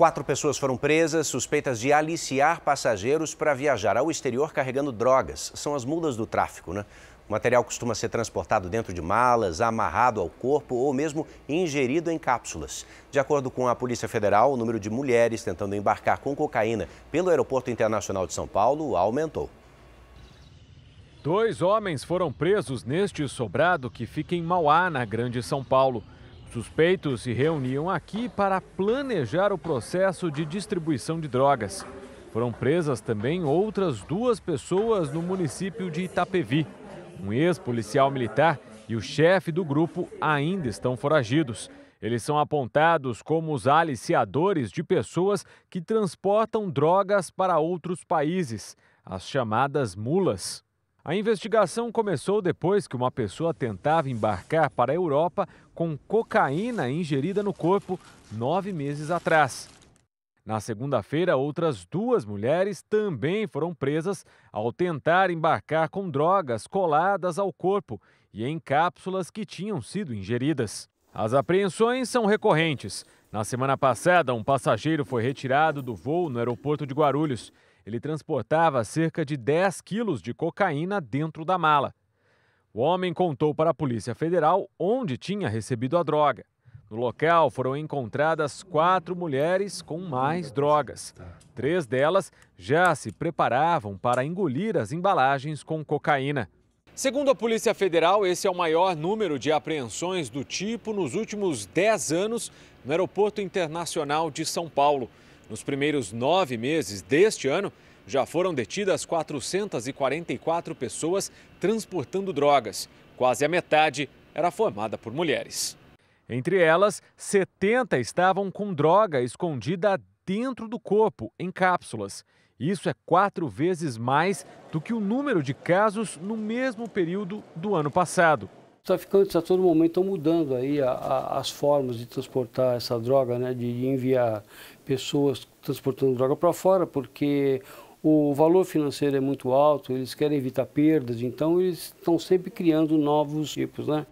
Quatro pessoas foram presas, suspeitas de aliciar passageiros para viajar ao exterior carregando drogas. São as mulas do tráfico, né? O material costuma ser transportado dentro de malas, amarrado ao corpo ou mesmo ingerido em cápsulas. De acordo com a Polícia Federal, o número de mulheres tentando embarcar com cocaína pelo Aeroporto Internacional de São Paulo aumentou. Dois homens foram presos neste sobrado que fica em Mauá, na Grande São Paulo. Suspeitos se reuniam aqui para planejar o processo de distribuição de drogas. Foram presas também outras duas pessoas no município de Itapevi. Um ex-policial militar e o chefe do grupo ainda estão foragidos. Eles são apontados como os aliciadores de pessoas que transportam drogas para outros países, as chamadas mulas. A investigação começou depois que uma pessoa tentava embarcar para a Europa com cocaína ingerida no corpo nove meses atrás. Na segunda-feira, outras duas mulheres também foram presas ao tentar embarcar com drogas coladas ao corpo e em cápsulas que tinham sido ingeridas. As apreensões são recorrentes. Na semana passada, um passageiro foi retirado do voo no aeroporto de Guarulhos. Ele transportava cerca de 10 quilos de cocaína dentro da mala. O homem contou para a Polícia Federal onde tinha recebido a droga. No local foram encontradas quatro mulheres com mais drogas. Três delas já se preparavam para engolir as embalagens com cocaína. Segundo a Polícia Federal, esse é o maior número de apreensões do tipo nos últimos 10 anos no Aeroporto Internacional de São Paulo. Nos primeiros nove meses deste ano, já foram detidas 444 pessoas transportando drogas. Quase a metade era formada por mulheres. Entre elas, 70 estavam com droga escondida dentro do corpo, em cápsulas. Isso é quatro vezes mais do que o número de casos no mesmo período do ano passado. Os tá traficantes tá a todo momento estão mudando aí a, a, as formas de transportar essa droga, né, de enviar pessoas transportando droga para fora, porque o valor financeiro é muito alto, eles querem evitar perdas, então eles estão sempre criando novos tipos, né?